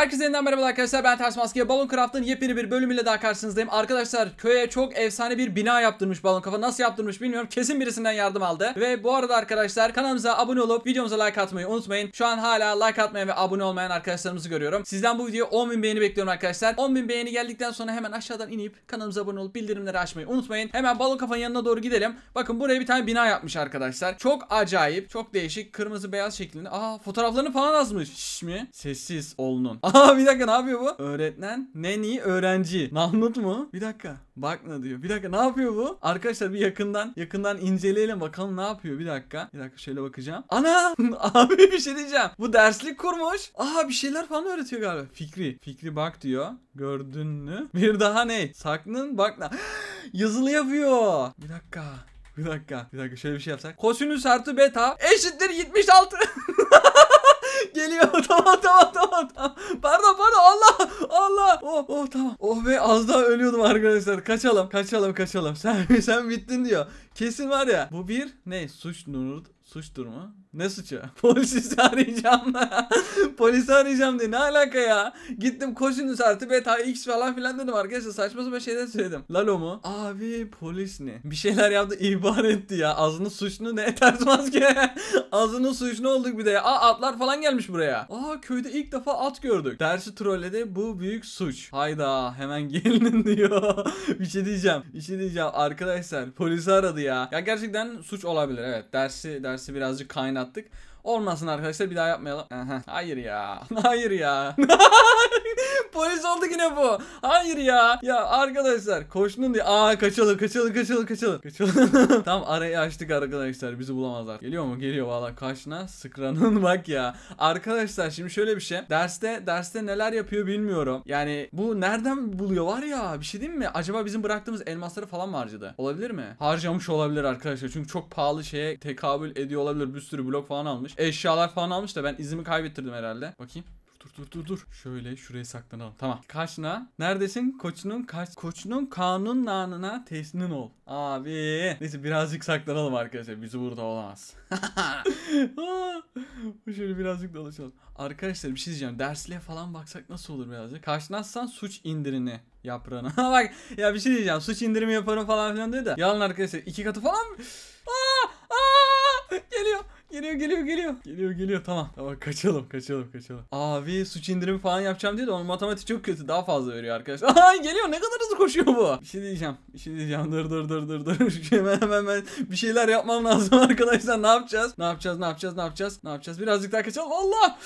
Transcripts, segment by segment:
Herkese yeniden merhaba arkadaşlar ben Ters Maske Balon Craft'ın yepyeni bir bölümüyle daha karşınızdayım. Arkadaşlar köye çok efsane bir bina yaptırmış Balon Kafa. Nasıl yaptırmış bilmiyorum. Kesin birisinden yardım aldı. Ve bu arada arkadaşlar kanalımıza abone olup videomuza like atmayı unutmayın. Şu an hala like atmayan ve abone olmayan arkadaşlarımızı görüyorum. Sizden bu videoya 10.000 beğeni bekliyorum arkadaşlar. 10.000 beğeni geldikten sonra hemen aşağıdan inip kanalımıza abone olup bildirimleri açmayı unutmayın. Hemen Balon Kafa'nın yanına doğru gidelim. Bakın buraya bir tane bina yapmış arkadaşlar. Çok acayip, çok değişik. Kırmızı beyaz şeklinde. Aa fotoğraflarını falan azmış. Şş mi? Sessiz olunun. Aa bir dakika ne yapıyor bu? Öğretmen neni öğrenci. Mahmut mu? Bir dakika. Bak ne diyor. Bir dakika ne yapıyor bu? Arkadaşlar bir yakından yakından inceleyelim bakalım ne yapıyor. Bir dakika. Bir dakika şöyle bakacağım. Ana! Abi bir şey diyeceğim. Bu derslik kurmuş. Aa bir şeyler falan öğretiyor galiba. Fikri. Fikri bak diyor. Gördün mü? Bir daha ne? Saknın bakna. Yazılı yapıyor. Bir dakika. Bir dakika. Bir dakika şöyle bir şey yapsak. Kosinüs artı beta eşittir 76. Geliyor tamam tamam tamam Pardon pardon Allah Allah. Oh oh tamam. Oh be az daha ölüyordum arkadaşlar. Kaçalım kaçalım kaçalım. Sen sen bittin diyor. Kesin var ya. Bu bir ne? Suç nurut suç durumu. Ne suçu? Polisi arayacağım. Polisi arayacağım diye ne alaka ya? Gittim koşunuz artı beta x falan filan dedim arkadaşlar saçma sapan şeyden söyledim. Lalo mu? Abi polis ne? Bir şeyler yaptı ihbar etti ya. Ağzının suçlu ne? Ters maske. Ağzının suçlu olduk bir de ya. Aa atlar falan gelmiş buraya. Aa köyde ilk defa at gördük. Dersi trolledi bu büyük suç. Hayda hemen gelin diyor. bir şey diyeceğim. Bir şey diyeceğim arkadaşlar polisi aradı ya. Ya gerçekten suç olabilir evet. Dersi dersi birazcık kaynak oynattık. Olmasın arkadaşlar bir daha yapmayalım. hayır ya. Hayır ya. Polis oldu yine bu. Hayır ya. Ya arkadaşlar koşunun diye. Aa kaçalım kaçalım kaçalım kaçalım. Kaçalım. Tam arayı açtık arkadaşlar. Bizi bulamazlar. Geliyor mu? Geliyor valla. Kaşına sıkranın bak ya. Arkadaşlar şimdi şöyle bir şey. Derste derste neler yapıyor bilmiyorum. Yani bu nereden buluyor var ya. Bir şey değil mi? Acaba bizim bıraktığımız elmasları falan mı harcadı? Olabilir mi? Harcamış olabilir arkadaşlar. Çünkü çok pahalı şeye tekabül ediyor olabilir. Bir sürü blok falan almış. Eşyalar falan almış da ben izimi kaybettirdim herhalde. Bakayım. Dur dur dur dur. Şöyle şuraya saklanalım. Tamam. Kaçna. Neredesin? Koçunun kaç. Koçunun kanun nanına teslim ol. Abi. Neyse birazcık saklanalım arkadaşlar. Bizi burada olamaz. Şöyle birazcık dolaşalım. Arkadaşlar bir şey diyeceğim. Dersliğe falan baksak nasıl olur birazcık? Kaçnazsan suç indirini yaprağına. Bak ya bir şey diyeceğim. Suç indirimi yaparım falan filan diyor da. Yalan arkadaşlar. iki katı falan. Aa, aa, geliyor. Geliyor geliyor geliyor. Geliyor geliyor tamam. Tamam kaçalım kaçalım kaçalım. Abi suç indirim falan yapacağım diye de onun matematiği çok kötü. Daha fazla veriyor arkadaşlar. Ay geliyor ne kadar hızlı koşuyor bu. Bir şey diyeceğim. Bir şey diyeceğim. Dur dur dur dur dur. Şey, hemen hemen ben bir şeyler yapmam lazım arkadaşlar. Ne yapacağız? Ne yapacağız? Ne yapacağız? Ne yapacağız? Ne yapacağız? Birazcık daha kaçalım. Allah!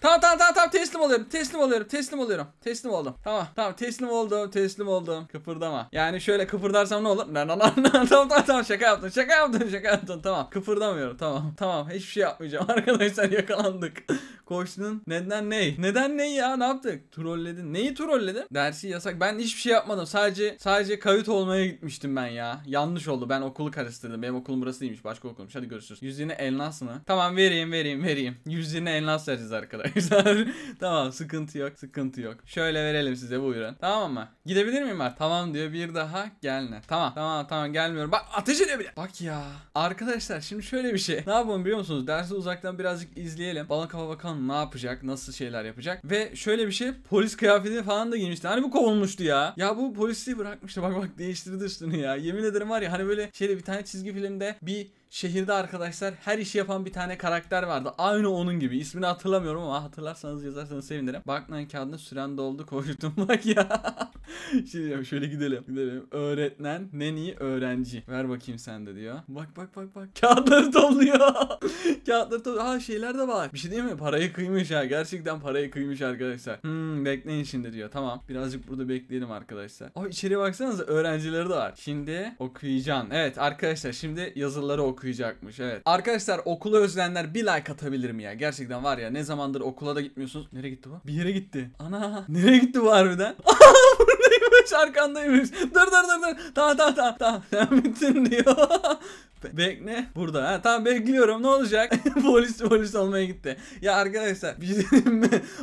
Tamam tamam tamam tamam teslim oluyorum. Teslim oluyorum. Teslim oluyorum. Teslim oldum. Tamam tamam teslim oldum. Teslim oldum. Kıpırdama. Yani şöyle kıpırdarsam ne olur? tamam tamam tamam şaka yaptım Şaka yaptım Şaka yaptım Tamam. Kıpırdamıyorum. Tamam. Tamam. Hiçbir şey yapmayacağım. Arkadaşlar yakalandık. Koştunun neden ney? Neden ne ya? Ne yaptık? Trolledin. Neyi trolledin? Dersi yasak. Ben hiçbir şey yapmadım. Sadece sadece kayıt olmaya gitmiştim ben ya. Yanlış oldu. Ben okulu karıştırdım. Benim okulum burası değilmiş. Başka okulmuş. Hadi görüşürüz. Yüzüne elnas mı? Tamam vereyim vereyim vereyim. Yüzüne elnas vereceğiz arkadaşlar arkadaşlar. tamam sıkıntı yok sıkıntı yok. Şöyle verelim size bu buyurun. Tamam mı? Gidebilir miyim var? Tamam diyor bir daha gelme. Tamam tamam tamam gelmiyorum. Bak ateş ediyor bile. Bak ya. Arkadaşlar şimdi şöyle bir şey. Ne yapalım biliyor musunuz? Dersi uzaktan birazcık izleyelim. Balon kafa bakalım ne yapacak? Nasıl şeyler yapacak? Ve şöyle bir şey polis kıyafeti falan da giymişti. Hani bu kovulmuştu ya. Ya bu polisi bırakmıştı. Bak bak değiştirdi üstünü ya. Yemin ederim var ya hani böyle şeyde bir tane çizgi filmde bir şehirde arkadaşlar her işi yapan bir tane karakter vardı. Aynı onun gibi. İsmini hatırlamıyorum ama hatırlarsanız yazarsanız sevinirim. Baklan kağıdına süren doldu koydum bak ya. Şimdi şey şöyle gidelim. Gidelim. Öğretmen, neni, öğrenci. Ver bakayım sen de diyor. Bak bak bak bak. Kağıtları doluyor. Kağıtları topluyor. Ha şeyler de var. Bir şey değil mi? Parayı kıymış ha. Gerçekten parayı kıymış arkadaşlar. Hmm bekleyin şimdi diyor. Tamam. Birazcık burada bekleyelim arkadaşlar. Ay içeriye baksanıza öğrencileri de var. Şimdi okuyacaksın. Evet arkadaşlar şimdi yazıları okuyacakmış. Evet. Arkadaşlar okula özlenler bir like atabilir mi ya? Gerçekten var ya ne zamandır okula da gitmiyorsunuz. Nereye gitti bu? Bir yere gitti. Ana. Nereye gitti bu harbiden? arkandaymış. Dur dur dur dur. Tamam tamam tamam. Tamam. Sen bittin diyor. Be bekle burada. Ha, tamam bekliyorum ne olacak? polis polis olmaya gitti. Ya arkadaşlar bizim şey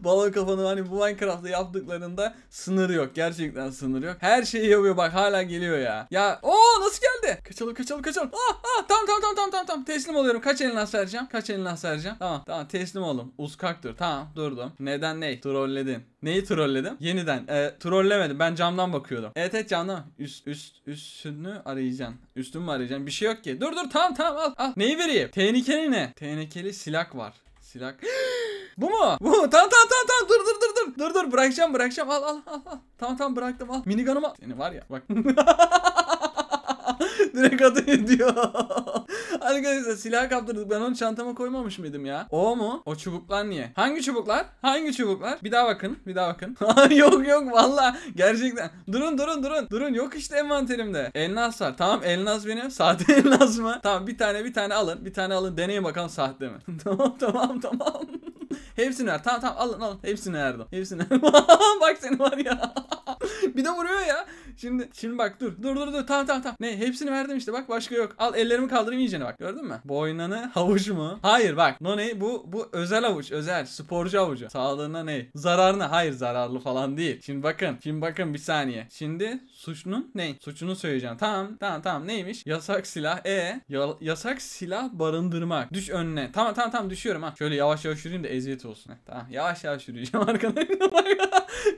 Balon kafanı hani bu Minecraft'ta yaptıklarında sınır yok. Gerçekten sınır yok. Her şeyi yapıyor bak hala geliyor ya. Ya o nasıl geldi? Kaçalım kaçalım kaçalım. Ah ah tamam tamam tamam tamam tamam teslim oluyorum. Kaç elin as Kaç elin as Tamam tamam teslim oldum. Uskak dur. Tamam durdum. Neden ney? Trolledin. Neyi trolledim? Yeniden. E, trollemedim. Ben camdan bakıyordum. Evet evet camdan. Üst üst üstünü arayacaksın. Üstümü arayacaksın. Bir şey yok ki. Dur dur tamam tamam al. al. Neyi vereyim? Tehlikeli ne? Tehlikeli silah var. Silah. Bu mu? Bu mu? Tamam tamam tamam tamam dur dur dur dur. Dur dur bırakacağım bırakacağım al al al. al. Tamam tamam bıraktım al. Miniganıma. Seni var ya bak. Direkt atıyor diyor. Arkadaşlar silah kaptırdık. Ben onu çantama koymamış mıydım ya? O mu? O çubuklar niye? Hangi çubuklar? Hangi çubuklar? Bir daha bakın. Bir daha bakın. yok yok valla. Gerçekten. Durun durun durun. Durun yok işte envanterimde. Elnas var. Tamam elnas benim. Sahte elnas mı? Tamam bir tane bir tane alın. Bir tane alın. Deneyin bakalım sahte mi? tamam tamam tamam. Hepsini ver. Tamam tamam alın alın. Hepsini verdim. Hepsini verdim. Bak seni var ya. bir de vuruyor ya şimdi şimdi bak dur. Dur dur dur. Tamam tamam tamam. Ne hepsini verdim işte bak başka yok. Al ellerimi kaldırayım iyicene bak. Gördün mü? Boynanı havuç mu? Hayır bak. No ne bu bu özel havuç özel sporcu havucu. Sağlığına ne? Zararına hayır zararlı falan değil. Şimdi bakın. Şimdi bakın bir saniye. Şimdi suçunun ne? Suçunu söyleyeceğim. Tamam tamam tamam neymiş? Yasak silah e yasak silah barındırmak. Düş önüne. Tamam tamam tamam düşüyorum ha. Şöyle yavaş yavaş yürüyeyim de eziyet olsun. Heh, tamam yavaş yavaş yürüyeceğim arkadan.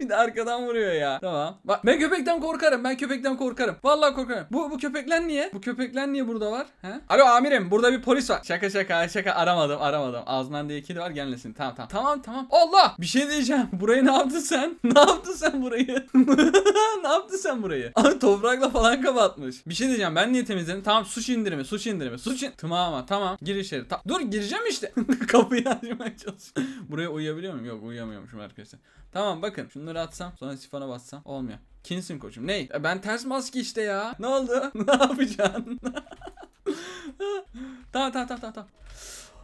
bir de arkadan vuruyor ya. Tamam. Bak ben köpekten korkarım korkarım. Ben köpekten korkarım. Vallahi korkarım. Bu bu köpekler niye? Bu köpekler niye burada var? He? Alo amirim burada bir polis var. Şaka şaka şaka aramadım aramadım. Ağzından diye kedi var gelmesin. Tamam tamam. Tamam tamam. Allah! Bir şey diyeceğim. Burayı ne yaptın sen? Ne yaptın sen burayı? ne yaptın sen burayı? Abi toprakla falan kapatmış. Bir şey diyeceğim. Ben niye temizledim? Tamam suç indirimi suç indirimi suç in... Tamam tamam. Gir içeri. Ta Dur gireceğim işte. Kapıyı açmaya çalışıyorum. buraya uyuyabiliyor muyum? Yok uyuyamıyormuşum arkadaşlar. Tamam bakın. Şunları atsam sonra sifona bassam olmuyor. Kimsin koçum? Ney? ben ters maske işte ya. Ne oldu? ne yapacaksın? tamam tamam tamam tamam.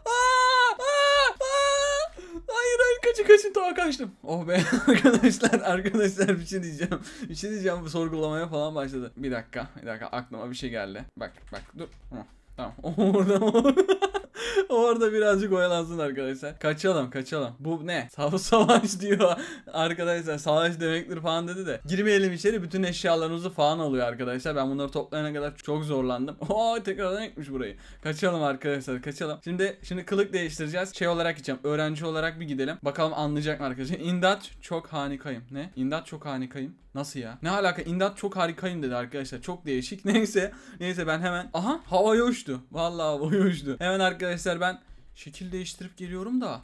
Aa, aa, aa. Hayır hayır kaçın kaçın tamam kaçtım. Oh be arkadaşlar arkadaşlar bir şey diyeceğim. Bir şey diyeceğim bu sorgulamaya falan başladı. Bir dakika bir dakika aklıma bir şey geldi. Bak bak dur. Hı. Tamam. Orada Orada birazcık oyalansın arkadaşlar. Kaçalım kaçalım. Bu ne? Sav savaş diyor arkadaşlar. Savaş demektir falan dedi de. Girmeyelim içeri bütün eşyalarınızı falan alıyor arkadaşlar. Ben bunları toplayana kadar çok zorlandım. Oo tekrardan ekmiş burayı. Kaçalım arkadaşlar kaçalım. Şimdi şimdi kılık değiştireceğiz. Şey olarak gideceğim. Öğrenci olarak bir gidelim. Bakalım anlayacak mı arkadaşlar. İndat çok harikayım Ne? İndat çok harikayım Nasıl ya? Ne alaka? İndat çok harikayım dedi arkadaşlar. Çok değişik. Neyse. Neyse ben hemen. Aha havaya uçtum uçtu. Vallahi boyu uçtu. Hemen arkadaşlar ben şekil değiştirip geliyorum da.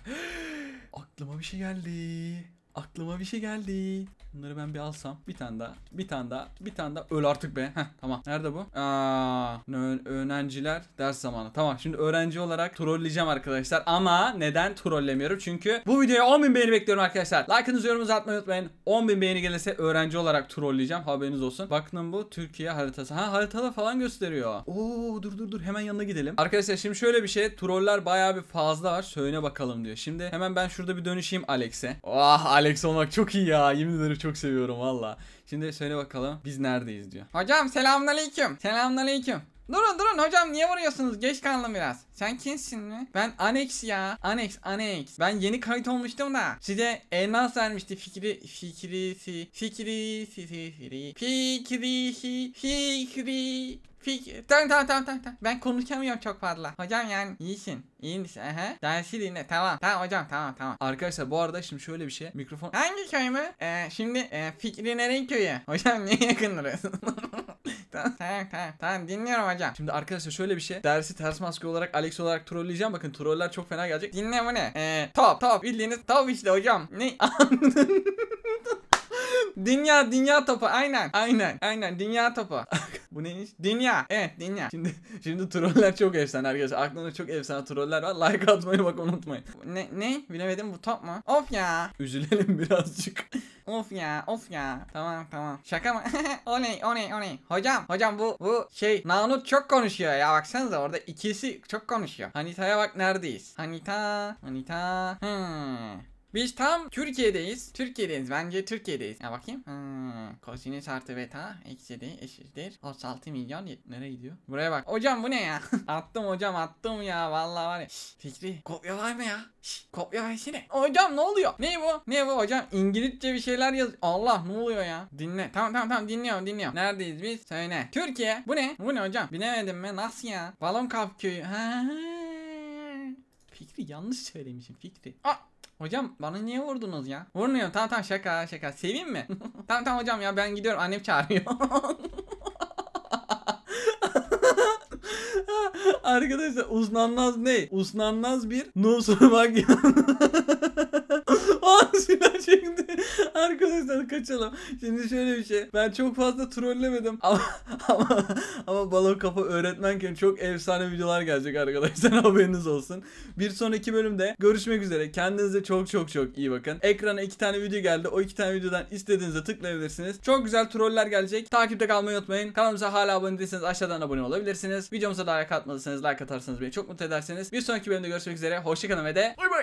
Aklıma bir şey geldi. Aklıma bir şey geldi. Bunları ben bir alsam. Bir tane daha. Bir tane daha. Bir tane daha. Öl artık be. Heh, tamam. Nerede bu? Aa, öğrenciler ders zamanı. Tamam şimdi öğrenci olarak trolleyeceğim arkadaşlar. Ama neden trollemiyorum? Çünkü bu videoya 10.000 beğeni bekliyorum arkadaşlar. Like'ınızı yorumunuzu atmayı unutmayın. 10.000 beğeni gelirse öğrenci olarak trolleyeceğim. Haberiniz olsun. Bakın bu Türkiye haritası. Ha haritada falan gösteriyor. Oo dur dur dur. Hemen yanına gidelim. Arkadaşlar şimdi şöyle bir şey. Troller bayağı bir fazla var. Söyle bakalım diyor. Şimdi hemen ben şurada bir dönüşeyim Alex'e. Oh Alex Alex olmak çok iyi ya. Yemin ederim çok seviyorum valla. Şimdi söyle bakalım biz neredeyiz diyor. Hocam selamünaleyküm. Selamünaleyküm. Durun durun hocam niye vuruyorsunuz? Geç kaldım biraz. Sen kimsin mi? Ben Anex ya. Anex Anex. Ben yeni kayıt olmuştum da. Size elmas vermişti fikri fikri si fikri si fikri fikri si fikri Fik tamam tamam tamam tamam tam Ben konuşamıyorum çok fazla. Hocam yani iyisin. İyiymiş. Aha. Dersi dinle. Tamam. Tamam hocam tamam tamam. Arkadaşlar bu arada şimdi şöyle bir şey. Mikrofon. Hangi köy mü? Ee, şimdi e, Fikri Neren köyü? Hocam niye yakındırıyorsun? gerçekten. Tamam tamam tamam dinliyorum hocam. Şimdi arkadaşlar şöyle bir şey. Dersi ters maske olarak Alex olarak trolleyeceğim. Bakın troller çok fena gelecek. Dinle bu ne? Eee top top bildiğiniz top işte hocam. Ne dünya dünya topu aynen aynen aynen dünya topu. Bu neymiş? Dünya. Evet dünya. Şimdi şimdi troller çok efsane arkadaşlar. Aklımda çok efsane troller var. Like atmayı bak unutmayın. Ne ne? Bilemedim bu top mu? Of ya. Üzülelim birazcık. of ya of ya. Tamam tamam. Şaka mı? oley oley oley. Hocam hocam bu bu şey Nanut çok konuşuyor ya baksanıza orada ikisi çok konuşuyor. Hanita'ya bak neredeyiz? Hanita Hanita. Hmm. Biz tam Türkiye'deyiz. Türkiye'deyiz. Bence Türkiye'deyiz. Ya bakayım. Kosinüs artı beta eksi de eşittir. 36 milyon. Nereye gidiyor? Buraya bak. Hocam bu ne ya? attım hocam attım ya. Vallahi var ya. Şş, Fikri kopya var mı ya? Şş, kopya versene. Hocam ne oluyor? Ne bu? Ne bu hocam? İngilizce bir şeyler yaz. Allah ne oluyor ya? Dinle. Tamam tamam tamam dinliyorum dinliyorum. Neredeyiz biz? Söyle. Türkiye. Bu ne? Bu ne hocam? Bilemedim mi? Nasıl ya? Balon kap köyü. Fikri yanlış söylemişim Fikri. Aa Hocam bana niye vurdunuz ya? Vurmuyor tamam tamam şaka şaka. Seveyim mi? tamam tamam hocam ya ben gidiyorum annem çağırıyor. Arkadaşlar uznanlaz ne? Uznanlaz bir noob sormak Aa silah çekti. Arkadaşlar kaçalım. Şimdi şöyle bir şey. Ben çok fazla trollemedim ama ama ama balon kafa öğretmenken çok efsane videolar gelecek arkadaşlar haberiniz olsun. Bir sonraki bölümde görüşmek üzere. Kendinize çok çok çok iyi bakın. Ekrana iki tane video geldi. O iki tane videodan istediğinize tıklayabilirsiniz. Çok güzel troller gelecek. Takipte kalmayı unutmayın. Kanalımıza hala abone değilseniz aşağıdan abone olabilirsiniz. Videomuza da like atmalısınız. Like atarsanız beni çok mutlu edersiniz. Bir sonraki bölümde görüşmek üzere. Hoşçakalın ve de bay bay.